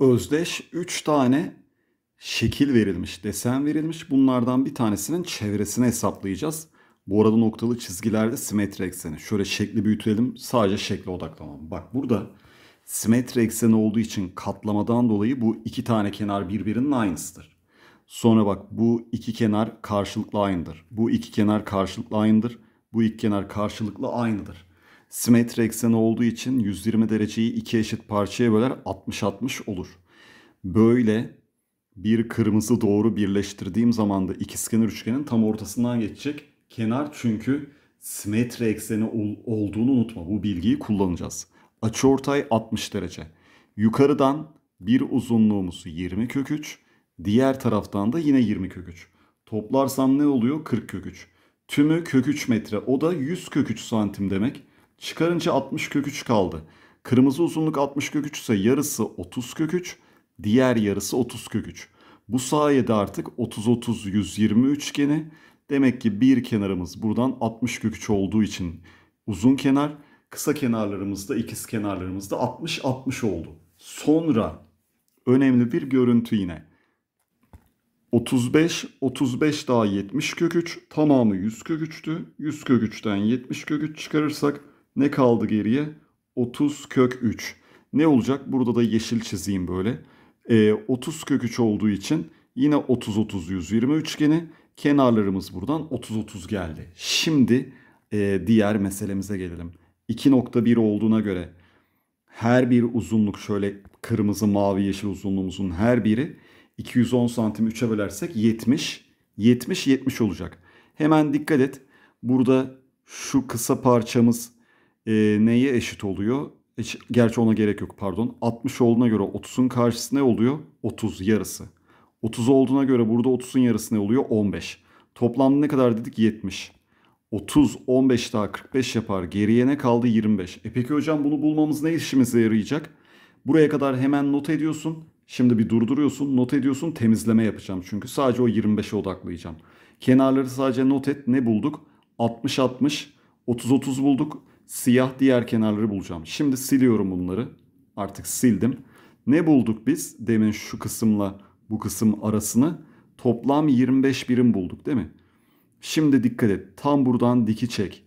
özdeş 3 tane şekil verilmiş, desen verilmiş. Bunlardan bir tanesinin çevresini hesaplayacağız. Bu arada noktalı çizgilerde simetri ekseni. Şöyle şekli büyütelim. Sadece şekle odaklanalım. Bak burada simetri ekseni olduğu için katlamadan dolayı bu iki tane kenar birbirinin aynısıdır. Sonra bak bu iki kenar karşılıklı aynıdır. Bu iki kenar karşılıklı aynıdır. Bu iki kenar karşılıklı aynıdır simetri ekseni olduğu için 120 dereceyi iki eşit parçaya böler 60-60 olur. Böyle bir kırmızı doğru birleştirdiğim zaman da ikizkenar üçgenin tam ortasından geçecek. Kenar çünkü simetri ekseni ol, olduğunu unutma. Bu bilgiyi kullanacağız. Açıortay 60 derece. Yukarıdan bir uzunluğumuz 20 kök 3. Diğer taraftan da yine 20 kök 3. Toplarsam ne oluyor? 40 kök 3. Tümü kök 3 metre. O da 100 kök 3 santim demek. Çıkarınca 60 köküç kaldı. Kırmızı uzunluk 60 köküç ise yarısı 30 köküç, diğer yarısı 30 köküç. Bu sayede artık 30-30-120 üçgeni demek ki bir kenarımız buradan 60 köküç olduğu için uzun kenar, kısa kenarlarımız da ikiz kenarlarımız da 60-60 oldu. Sonra önemli bir görüntü yine. 35, 35 daha 70 köküç, tamamı 100 köküçtü. 100 köküçten 70 köküç çıkarırsak ne kaldı geriye? 30 kök 3. Ne olacak? Burada da yeşil çizeyim böyle. E, ee, 30 kök 3 olduğu için yine 30 30 120 üçgeni. Kenarlarımız buradan 30 30 geldi. Şimdi e, diğer meselemize gelelim. 2.1 olduğuna göre her bir uzunluk şöyle kırmızı mavi yeşil uzunluğumuzun her biri 210 santim 3'e bölersek 70 70 70 olacak. Hemen dikkat et. Burada şu kısa parçamız e, neye eşit oluyor? Hiç, gerçi ona gerek yok pardon. 60 olduğuna göre 30'un karşısı ne oluyor? 30 yarısı. 30 olduğuna göre burada 30'un yarısı ne oluyor? 15. Toplamda ne kadar dedik? 70. 30, 15 daha 45 yapar. Geriye ne kaldı? 25. E peki hocam bunu bulmamız ne işimize yarayacak? Buraya kadar hemen not ediyorsun. Şimdi bir durduruyorsun, not ediyorsun, temizleme yapacağım. Çünkü sadece o 25'e odaklayacağım. Kenarları sadece not et. Ne bulduk? 60 60, 30 30 bulduk siyah diğer kenarları bulacağım. Şimdi siliyorum bunları. Artık sildim. Ne bulduk biz? Demin şu kısımla bu kısım arasını toplam 25 birim bulduk değil mi? Şimdi dikkat et. Tam buradan diki çek.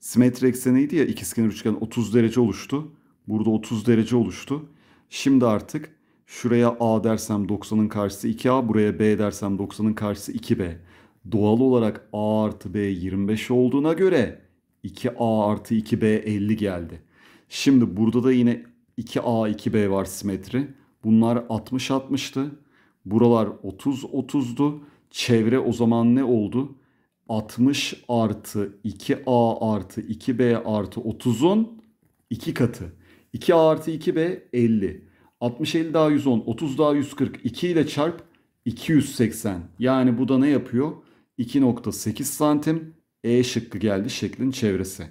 Simetri ekseniydi ya ikizkenar üçgen 30 derece oluştu. Burada 30 derece oluştu. Şimdi artık şuraya A dersem 90'ın karşısı 2A, buraya B dersem 90'ın karşısı 2B. Doğal olarak A artı B 25 olduğuna göre 2A artı 2B 50 geldi. Şimdi burada da yine 2A 2B var simetri. Bunlar 60 60'tı. Buralar 30 30'du. Çevre o zaman ne oldu? 60 artı 2A artı 2B artı 30'un 2 katı. 2A artı 2B 50. 60 50 daha 110. 30 daha 140. 2 ile çarp 280. Yani bu da ne yapıyor? 2.8 santim e şıkkı geldi şeklin çevresi.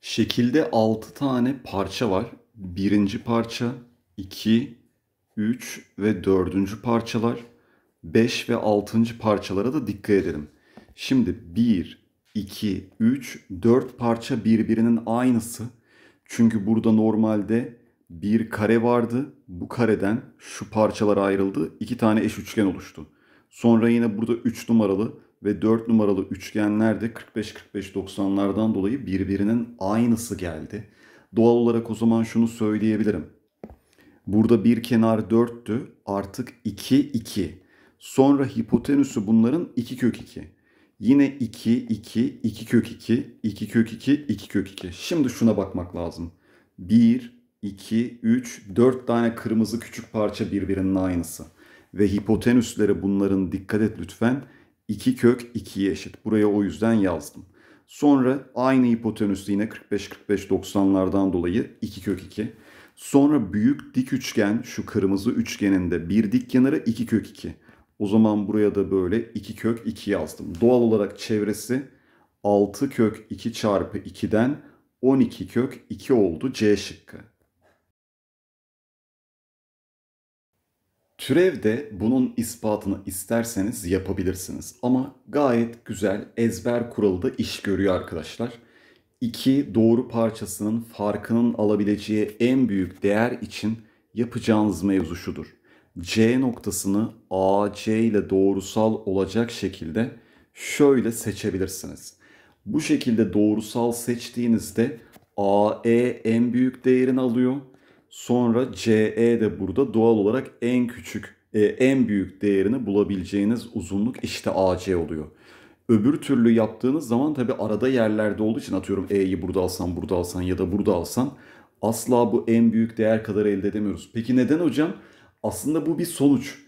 Şekilde 6 tane parça var. Birinci parça, 2, 3 ve 4. parçalar. 5 ve 6. parçalara da dikkat edelim. Şimdi 1, 2, 3, 4 parça birbirinin aynısı. Çünkü burada normalde bir kare vardı. Bu kareden şu parçalara ayrıldı. iki tane eş üçgen oluştu. Sonra yine burada 3 numaralı ve 4 numaralı üçgenler de 45-45-90'lardan dolayı birbirinin aynısı geldi. Doğal olarak o zaman şunu söyleyebilirim. Burada bir kenar 4'tü artık 2 2. Sonra hipotenüsü bunların 2 kök 2. Yine 2 2 2 kök 2 2 kök 2 2 kök 2. Şimdi şuna bakmak lazım. 1 2 3 4 tane kırmızı küçük parça birbirinin aynısı ve hipotenüslere bunların dikkat et lütfen 2 kök 2'ye eşit. Buraya o yüzden yazdım. Sonra aynı hipotenüs yine 45-45-90'lardan dolayı 2 kök 2. Sonra büyük dik üçgen şu kırmızı üçgeninde bir dik kenarı 2 kök 2. O zaman buraya da böyle 2 kök 2 yazdım. Doğal olarak çevresi 6 kök 2 çarpı 2'den 12 kök 2 oldu C şıkkı. Türev de bunun ispatını isterseniz yapabilirsiniz. Ama gayet güzel ezber kuralı da iş görüyor arkadaşlar. İki doğru parçasının farkının alabileceği en büyük değer için yapacağınız mevzu şudur. C noktasını AC ile doğrusal olacak şekilde şöyle seçebilirsiniz. Bu şekilde doğrusal seçtiğinizde AE en büyük değerini alıyor. Sonra CE de burada doğal olarak en küçük, e, en büyük değerini bulabileceğiniz uzunluk işte AC oluyor. Öbür türlü yaptığınız zaman tabi arada yerlerde olduğu için atıyorum E'yi burada alsan, burada alsan ya da burada alsan asla bu en büyük değer kadar elde edemiyoruz. Peki neden hocam? Aslında bu bir sonuç.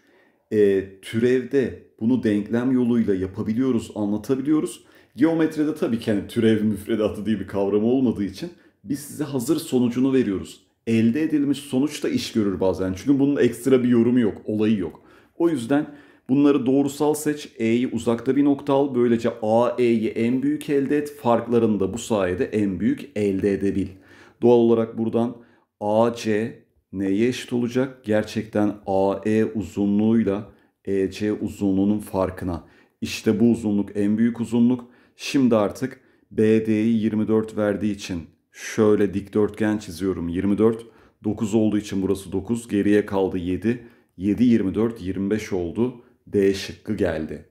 E, türevde bunu denklem yoluyla yapabiliyoruz, anlatabiliyoruz. Geometride tabii ki hani türev müfredatı diye bir kavram olmadığı için biz size hazır sonucunu veriyoruz elde edilmiş sonuçta iş görür bazen. Çünkü bunun ekstra bir yorumu yok, olayı yok. O yüzden bunları doğrusal seç, E'yi uzakta bir nokta al. Böylece A, E'yi en büyük elde et. Farklarını da bu sayede en büyük elde edebil. Doğal olarak buradan A, C neye eşit olacak? Gerçekten A, E uzunluğuyla E, C uzunluğunun farkına. İşte bu uzunluk en büyük uzunluk. Şimdi artık BD'yi 24 verdiği için şöyle dikdörtgen çiziyorum 24. 9 olduğu için burası 9. Geriye kaldı 7. 7, 24, 25 oldu. D şıkkı geldi.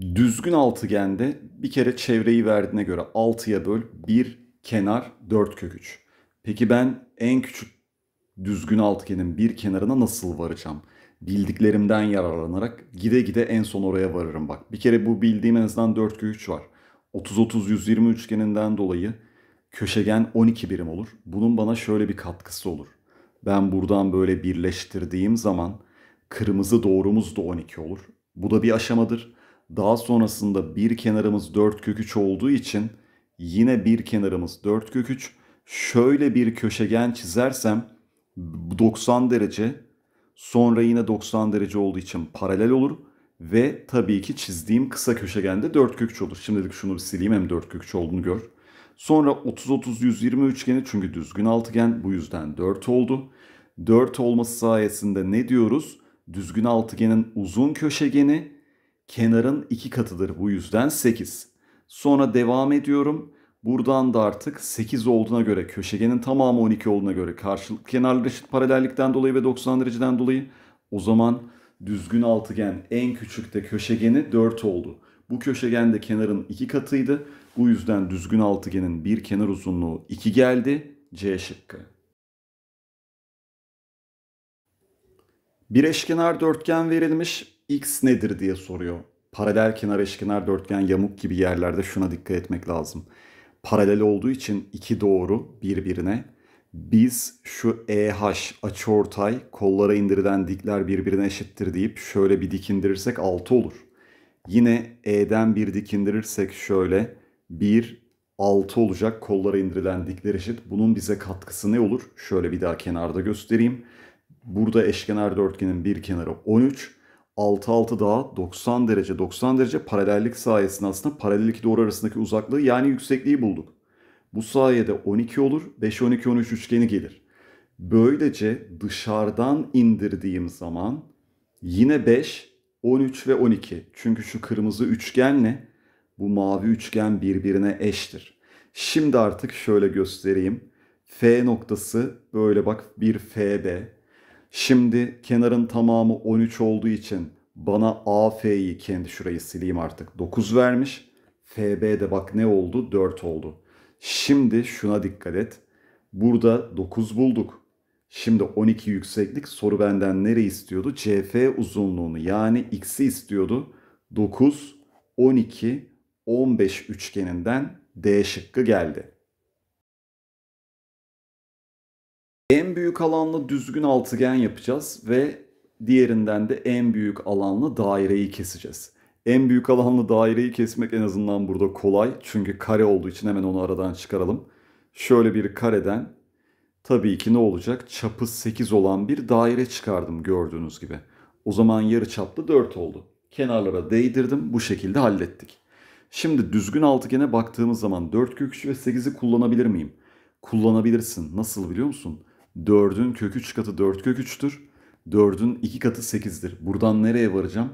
Düzgün altıgende bir kere çevreyi verdiğine göre 6'ya böl 1 kenar 4 kök 3. Peki ben en küçük düzgün altıgenin bir kenarına nasıl varacağım? Bildiklerimden yararlanarak gide gide en son oraya varırım bak. Bir kere bu bildiğim en azından 4 kök 3 var. 30-30-120 üçgeninden dolayı köşegen 12 birim olur. Bunun bana şöyle bir katkısı olur. Ben buradan böyle birleştirdiğim zaman kırmızı doğrumuz da 12 olur. Bu da bir aşamadır. Daha sonrasında bir kenarımız 4 kök 3 olduğu için yine bir kenarımız 4 kök 3. Şöyle bir köşegen çizersem 90 derece sonra yine 90 derece olduğu için paralel olur. Ve tabii ki çizdiğim kısa köşegende dörtkökçü olur. Şimdilik şunu bir sileyim hem dörtkökçü olduğunu gör. Sonra 30-30-120 üçgeni çünkü düzgün altıgen bu yüzden 4 oldu. 4 olması sayesinde ne diyoruz? Düzgün altıgenin uzun köşegeni kenarın 2 katıdır bu yüzden 8. Sonra devam ediyorum. Buradan da artık 8 olduğuna göre köşegenin tamamı 12 olduğuna göre karşılık kenarları eşit paralellikten dolayı ve 90 dereceden dolayı o zaman düzgün altıgen en küçükte köşegeni 4 oldu. Bu köşegen de kenarın 2 katıydı. Bu yüzden düzgün altıgenin bir kenar uzunluğu 2 geldi. C şıkkı. Bir eşkenar dörtgen verilmiş. X nedir diye soruyor. Paralel kenar eşkenar dörtgen yamuk gibi yerlerde şuna dikkat etmek lazım. Paralel olduğu için iki doğru birbirine biz şu EH açıortay kollara indirilen dikler birbirine eşittir deyip şöyle bir dik indirirsek 6 olur. Yine E'den bir dik indirirsek şöyle 1 6 olacak kollara indirilen dikler eşit. Bunun bize katkısı ne olur? Şöyle bir daha kenarda göstereyim. Burada eşkenar dörtgenin bir kenarı 13. 6 6 daha 90 derece 90 derece paralellik sayesinde aslında paralel iki doğru arasındaki uzaklığı yani yüksekliği bulduk. Bu sayede 12 olur. 5-12-13 üçgeni gelir. Böylece dışarıdan indirdiğim zaman yine 5, 13 ve 12. Çünkü şu kırmızı üçgenle bu mavi üçgen birbirine eştir. Şimdi artık şöyle göstereyim. F noktası böyle bak bir FB. Şimdi kenarın tamamı 13 olduğu için bana AF'yi kendi şurayı sileyim artık. 9 vermiş. FB de bak ne oldu? 4 oldu. Şimdi şuna dikkat et. Burada 9 bulduk. Şimdi 12 yükseklik soru benden nereyi istiyordu? CF uzunluğunu yani x'i istiyordu. 9, 12, 15 üçgeninden D şıkkı geldi. En büyük alanlı düzgün altıgen yapacağız ve diğerinden de en büyük alanlı daireyi keseceğiz. En büyük alanlı daireyi kesmek en azından burada kolay. Çünkü kare olduğu için hemen onu aradan çıkaralım. Şöyle bir kareden tabii ki ne olacak? Çapı 8 olan bir daire çıkardım gördüğünüz gibi. O zaman yarı çaplı 4 oldu. Kenarlara değdirdim. Bu şekilde hallettik. Şimdi düzgün altıgene baktığımız zaman 4 kökü ve 8'i kullanabilir miyim? Kullanabilirsin. Nasıl biliyor musun? 4'ün kök 3 katı 4 kök 3'tür. 4'ün 2 katı 8'dir. Buradan nereye varacağım?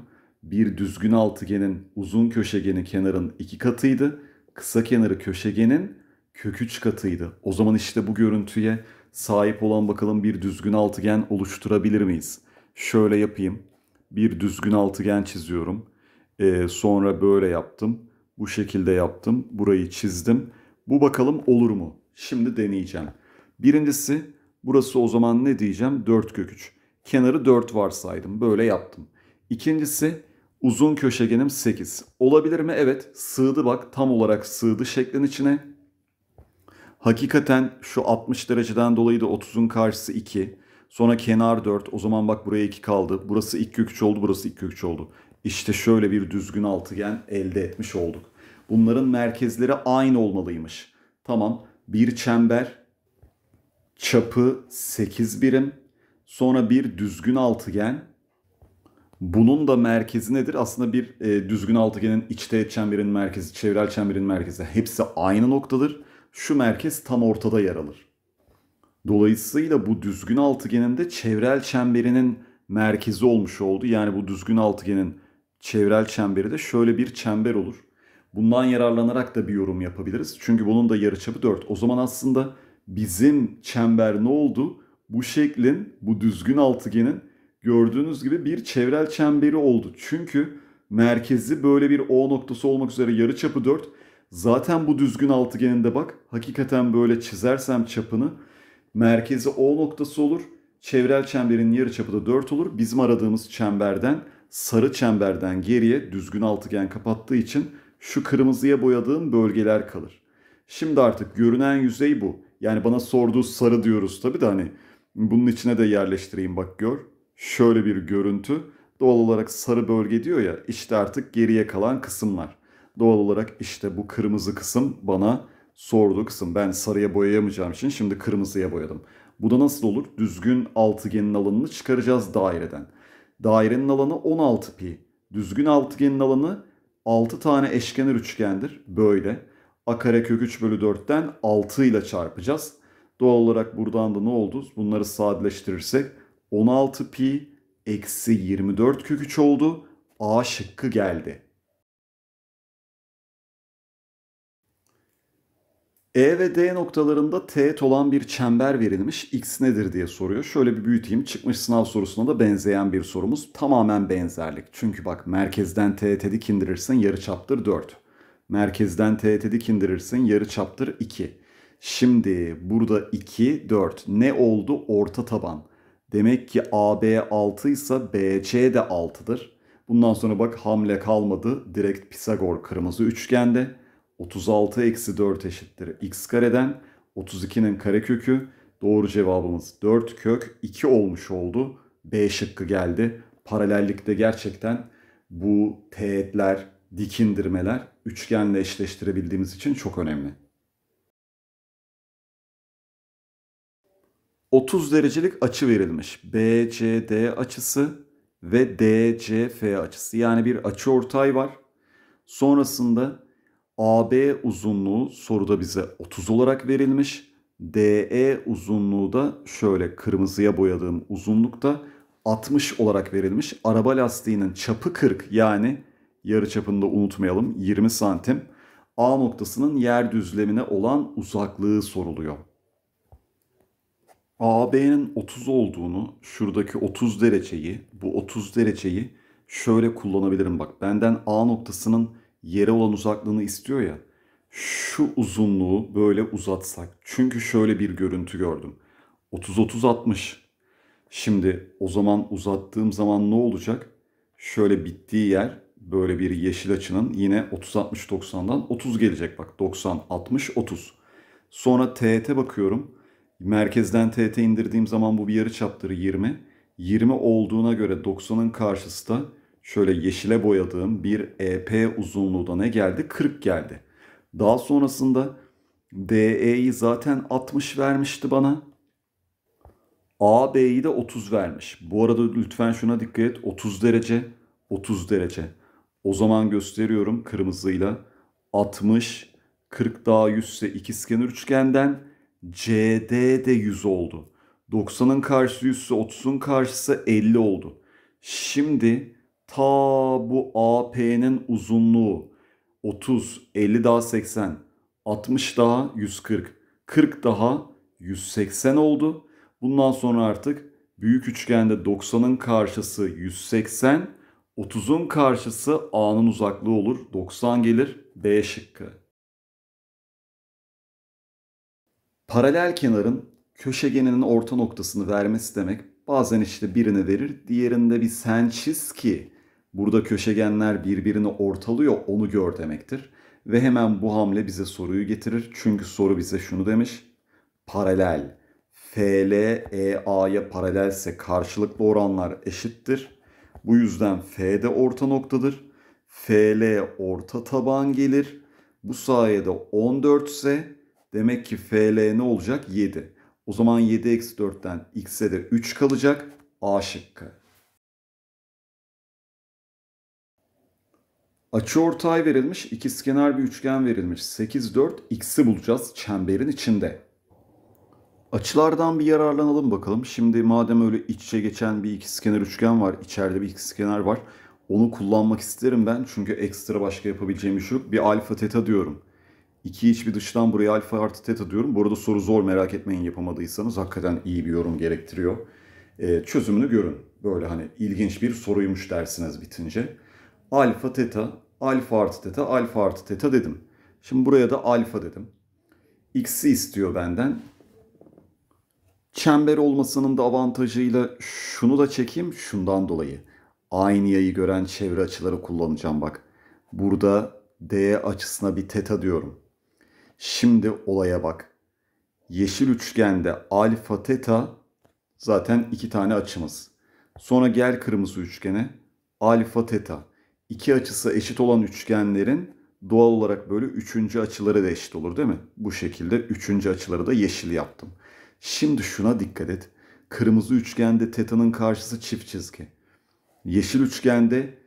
bir düzgün altıgenin uzun köşegeni kenarın iki katıydı. Kısa kenarı köşegenin kök 3 katıydı. O zaman işte bu görüntüye sahip olan bakalım bir düzgün altıgen oluşturabilir miyiz? Şöyle yapayım. Bir düzgün altıgen çiziyorum. Ee, sonra böyle yaptım. Bu şekilde yaptım. Burayı çizdim. Bu bakalım olur mu? Şimdi deneyeceğim. Birincisi burası o zaman ne diyeceğim? 4 kök 3. Kenarı 4 varsaydım. Böyle yaptım. İkincisi Uzun köşegenim 8. Olabilir mi? Evet. Sığdı bak. Tam olarak sığdı şeklin içine. Hakikaten şu 60 dereceden dolayı da 30'un karşısı 2. Sonra kenar 4. O zaman bak buraya 2 kaldı. Burası 2 kök 3 oldu. Burası 2 kök 3 oldu. İşte şöyle bir düzgün altıgen elde etmiş olduk. Bunların merkezleri aynı olmalıymış. Tamam. Bir çember çapı 8 birim. Sonra bir düzgün altıgen bunun da merkezi nedir? Aslında bir e, düzgün altıgenin iç teğet çemberin merkezi, çevrel çemberin merkezi hepsi aynı noktadır. Şu merkez tam ortada yer alır. Dolayısıyla bu düzgün altıgenin de çevrel çemberinin merkezi olmuş oldu. Yani bu düzgün altıgenin çevrel çemberi de şöyle bir çember olur. Bundan yararlanarak da bir yorum yapabiliriz. Çünkü bunun da yarıçapı 4. O zaman aslında bizim çember ne oldu? Bu şeklin, bu düzgün altıgenin gördüğünüz gibi bir çevrel çemberi oldu. Çünkü merkezi böyle bir O noktası olmak üzere yarı çapı 4. Zaten bu düzgün altıgeninde bak hakikaten böyle çizersem çapını merkezi O noktası olur. Çevrel çemberin yarı çapı da 4 olur. Bizim aradığımız çemberden sarı çemberden geriye düzgün altıgen kapattığı için şu kırmızıya boyadığım bölgeler kalır. Şimdi artık görünen yüzey bu. Yani bana sorduğu sarı diyoruz tabi de hani bunun içine de yerleştireyim bak gör şöyle bir görüntü. Doğal olarak sarı bölge diyor ya işte artık geriye kalan kısımlar. Doğal olarak işte bu kırmızı kısım bana sorduğu kısım. Ben sarıya boyayamayacağım için şimdi kırmızıya boyadım. Bu da nasıl olur? Düzgün altıgenin alanını çıkaracağız daireden. Dairenin alanı 16 pi. Düzgün altıgenin alanı 6 tane eşkenar üçgendir. Böyle. A kare kök 3 bölü 4'ten 6 ile çarpacağız. Doğal olarak buradan da ne oldu? Bunları sadeleştirirsek 16 pi eksi 24 köküç oldu. A şıkkı geldi. E ve D noktalarında teğet olan bir çember verilmiş. X nedir diye soruyor. Şöyle bir büyüteyim. Çıkmış sınav sorusuna da benzeyen bir sorumuz. Tamamen benzerlik. Çünkü bak merkezden teğete dik indirirsin yarıçaptır 4. Merkezden teğete dik indirirsin yarıçaptır 2. Şimdi burada 2, 4. Ne oldu? Orta taban. Demek ki AB 6 ise BC de 6'dır. Bundan sonra bak hamle kalmadı. Direkt Pisagor kırmızı üçgende. 36 eksi 4 eşittir x kareden. 32'nin karekökü. Doğru cevabımız 4 kök 2 olmuş oldu. B şıkkı geldi. Paralellikte gerçekten bu teğetler, dikindirmeler üçgenle eşleştirebildiğimiz için çok önemli. 30 derecelik açı verilmiş. BCD açısı ve DCF açısı. Yani bir açı ortay var. Sonrasında AB uzunluğu soruda bize 30 olarak verilmiş. DE uzunluğu da şöyle kırmızıya boyadığım uzunlukta 60 olarak verilmiş. Araba lastiğinin çapı 40 yani yarı çapını da unutmayalım 20 santim. A noktasının yer düzlemine olan uzaklığı soruluyor. AB'nin 30 olduğunu, şuradaki 30 dereceyi, bu 30 dereceyi şöyle kullanabilirim. Bak benden A noktasının yere olan uzaklığını istiyor ya. Şu uzunluğu böyle uzatsak. Çünkü şöyle bir görüntü gördüm. 30-30-60. Şimdi o zaman uzattığım zaman ne olacak? Şöyle bittiği yer böyle bir yeşil açının yine 30-60-90'dan 30 gelecek. Bak 90-60-30. Sonra TET bakıyorum. Merkezden TT indirdiğim zaman bu bir yarı çaptır 20. 20 olduğuna göre 90'ın karşısı da şöyle yeşile boyadığım bir EP uzunluğu da ne geldi? 40 geldi. Daha sonrasında DE'yi zaten 60 vermişti bana. AB'yi de 30 vermiş. Bu arada lütfen şuna dikkat et. 30 derece, 30 derece. O zaman gösteriyorum kırmızıyla. 60, 40 daha 100 ise ikizkenar üçgenden CD de 100 oldu. 90'ın karşısı 100 30'un karşısı 50 oldu. Şimdi ta bu AP'nin uzunluğu 30, 50 daha 80, 60 daha 140, 40 daha 180 oldu. Bundan sonra artık büyük üçgende 90'ın karşısı 180, 30'un karşısı A'nın uzaklığı olur. 90 gelir B şıkkı. paralel kenarın köşegeninin orta noktasını vermesi demek bazen işte birini verir diğerinde bir sen çiz ki burada köşegenler birbirini ortalıyor onu gör demektir. Ve hemen bu hamle bize soruyu getirir. Çünkü soru bize şunu demiş. Paralel. FL EA'ya paralelse karşılıklı oranlar eşittir. Bu yüzden F de orta noktadır. FL orta taban gelir. Bu sayede 14 ise Demek ki FL ne olacak? 7. O zaman 7 eksi 4'ten x'e de 3 kalacak. A şıkkı. Açı ortay verilmiş, ikizkenar bir üçgen verilmiş. 8, 4, x'i bulacağız çemberin içinde. Açılardan bir yararlanalım bakalım. Şimdi madem öyle iç içe geçen bir ikizkenar üçgen var, içeride bir ikizkenar var. Onu kullanmak isterim ben çünkü ekstra başka yapabileceğim bir şey yok. Bir alfa teta diyorum. İki iç bir dıştan buraya alfa artı teta diyorum. Bu arada soru zor merak etmeyin yapamadıysanız. Hakikaten iyi bir yorum gerektiriyor. E, çözümünü görün. Böyle hani ilginç bir soruymuş dersiniz bitince. Alfa teta, alfa artı teta, alfa artı teta dedim. Şimdi buraya da alfa dedim. X'i istiyor benden. Çember olmasının da avantajıyla şunu da çekeyim şundan dolayı. Aynı yayı gören çevre açıları kullanacağım bak. Burada D açısına bir teta diyorum. Şimdi olaya bak. Yeşil üçgende alfa teta zaten iki tane açımız. Sonra gel kırmızı üçgene alfa teta. İki açısı eşit olan üçgenlerin doğal olarak böyle üçüncü açıları da eşit olur değil mi? Bu şekilde üçüncü açıları da yeşil yaptım. Şimdi şuna dikkat et. Kırmızı üçgende tetanın karşısı çift çizgi. Yeşil üçgende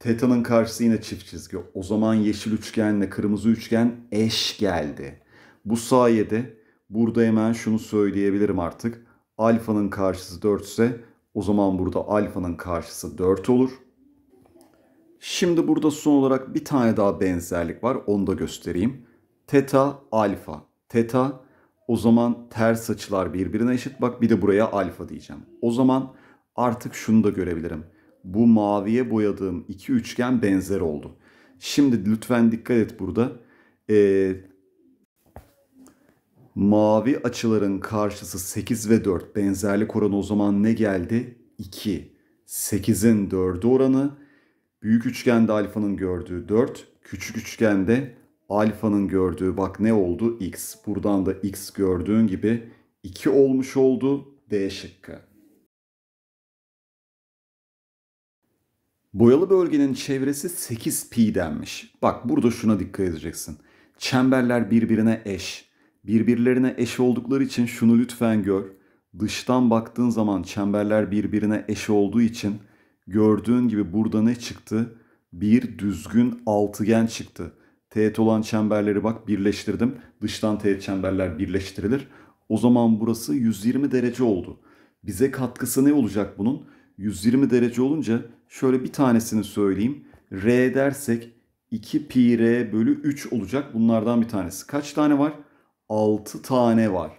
Teta'nın karşısı yine çift çizgi. O zaman yeşil üçgenle kırmızı üçgen eş geldi. Bu sayede burada hemen şunu söyleyebilirim artık. Alfanın karşısı 4 ise o zaman burada alfanın karşısı 4 olur. Şimdi burada son olarak bir tane daha benzerlik var. Onu da göstereyim. Teta, alfa. Teta o zaman ters açılar birbirine eşit. Bak bir de buraya alfa diyeceğim. O zaman artık şunu da görebilirim bu maviye boyadığım iki üçgen benzer oldu. Şimdi lütfen dikkat et burada. Ee, mavi açıların karşısı 8 ve 4 benzerlik oranı o zaman ne geldi? 2. 8'in 4'ü oranı. Büyük üçgende alfanın gördüğü 4. Küçük üçgende alfanın gördüğü bak ne oldu? X. Buradan da X gördüğün gibi 2 olmuş oldu. D şıkkı. Boyalı bölgenin çevresi 8 pi denmiş. Bak burada şuna dikkat edeceksin. Çemberler birbirine eş. Birbirlerine eş oldukları için şunu lütfen gör. Dıştan baktığın zaman çemberler birbirine eş olduğu için gördüğün gibi burada ne çıktı? Bir düzgün altıgen çıktı. Teğet olan çemberleri bak birleştirdim. Dıştan teğet çemberler birleştirilir. O zaman burası 120 derece oldu. Bize katkısı ne olacak bunun? 120 derece olunca şöyle bir tanesini söyleyeyim. R dersek 2 pi r bölü 3 olacak. Bunlardan bir tanesi. Kaç tane var? 6 tane var.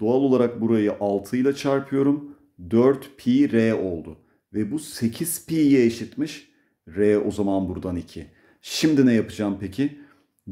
Doğal olarak burayı 6 ile çarpıyorum. 4 pi r oldu. Ve bu 8 pi'ye eşitmiş. R o zaman buradan 2. Şimdi ne yapacağım peki?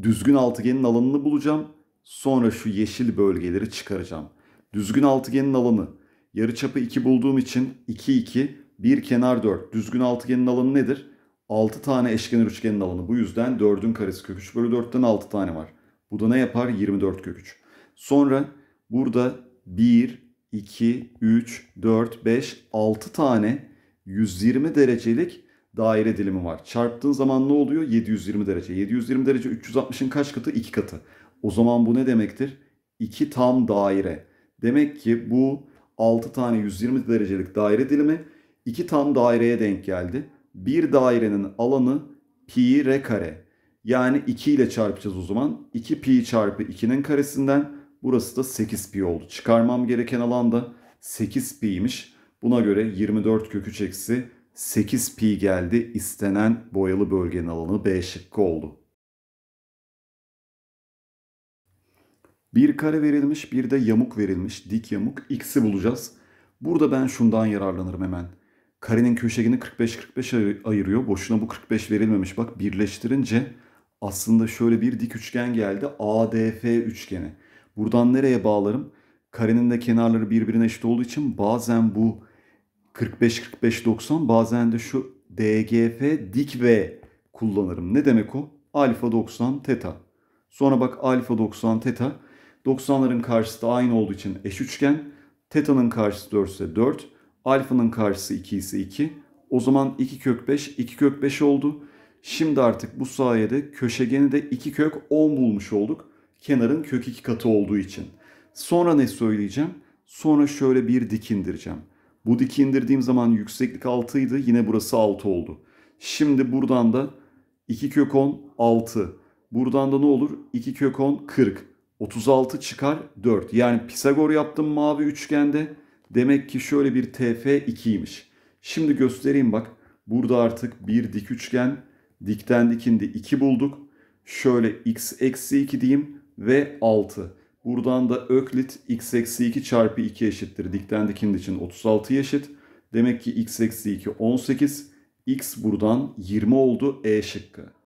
Düzgün altıgenin alanını bulacağım. Sonra şu yeşil bölgeleri çıkaracağım. Düzgün altıgenin alanı yarıçapı 2 bulduğum için 2 2 bir kenar 4. Düzgün altıgenin alanı nedir? 6 tane eşkenar üçgenin alanı. Bu yüzden 4'ün karesi kök 3 bölü 4'ten 6 tane var. Bu da ne yapar? 24 kök 3. Sonra burada 1, 2, 3, 4, 5, 6 tane 120 derecelik daire dilimi var. Çarptığın zaman ne oluyor? 720 derece. 720 derece 360'ın kaç katı? 2 katı. O zaman bu ne demektir? 2 tam daire. Demek ki bu 6 tane 120 derecelik daire dilimi 2 tam daireye denk geldi. Bir dairenin alanı pi r kare. Yani 2 ile çarpacağız o zaman. 2 pi çarpı 2'nin karesinden burası da 8 pi oldu. Çıkarmam gereken alan da 8 pi'ymiş. Buna göre 24 köküç eksi 8 pi geldi. İstenen boyalı bölgenin alanı B şıkkı oldu. Bir kare verilmiş bir de yamuk verilmiş dik yamuk x'i bulacağız. Burada ben şundan yararlanırım hemen karenin köşegeni 45-45 ayırıyor. Boşuna bu 45 verilmemiş. Bak birleştirince aslında şöyle bir dik üçgen geldi. ADF üçgeni. Buradan nereye bağlarım? Karenin de kenarları birbirine eşit olduğu için bazen bu 45-45-90 bazen de şu DGF dik V kullanırım. Ne demek o? Alfa 90 teta. Sonra bak alfa 90 teta. 90'ların karşısı da aynı olduğu için eş üçgen. Teta'nın karşısı 4 ise 4. Alfanın karşısı 2 ise 2. O zaman 2 kök 5, 2 kök 5 oldu. Şimdi artık bu sayede köşegeni de 2 kök 10 bulmuş olduk. Kenarın kök 2 katı olduğu için. Sonra ne söyleyeceğim? Sonra şöyle bir dik indireceğim. Bu dik indirdiğim zaman yükseklik 6 idi. Yine burası 6 oldu. Şimdi buradan da 2 kök 10 6. Buradan da ne olur? 2 kök 10 40. 36 çıkar 4. Yani Pisagor yaptım mavi üçgende. Demek ki şöyle bir TF 2'ymiş. Şimdi göstereyim bak. Burada artık bir dik üçgen dikten dikindi 2 bulduk. Şöyle x eksi 2 diyeyim ve 6. Buradan da öklit x eksi 2 çarpı 2 eşittir. Dikten dikindi için 36 eşit. Demek ki x eksi 2 18. X buradan 20 oldu E şıkkı.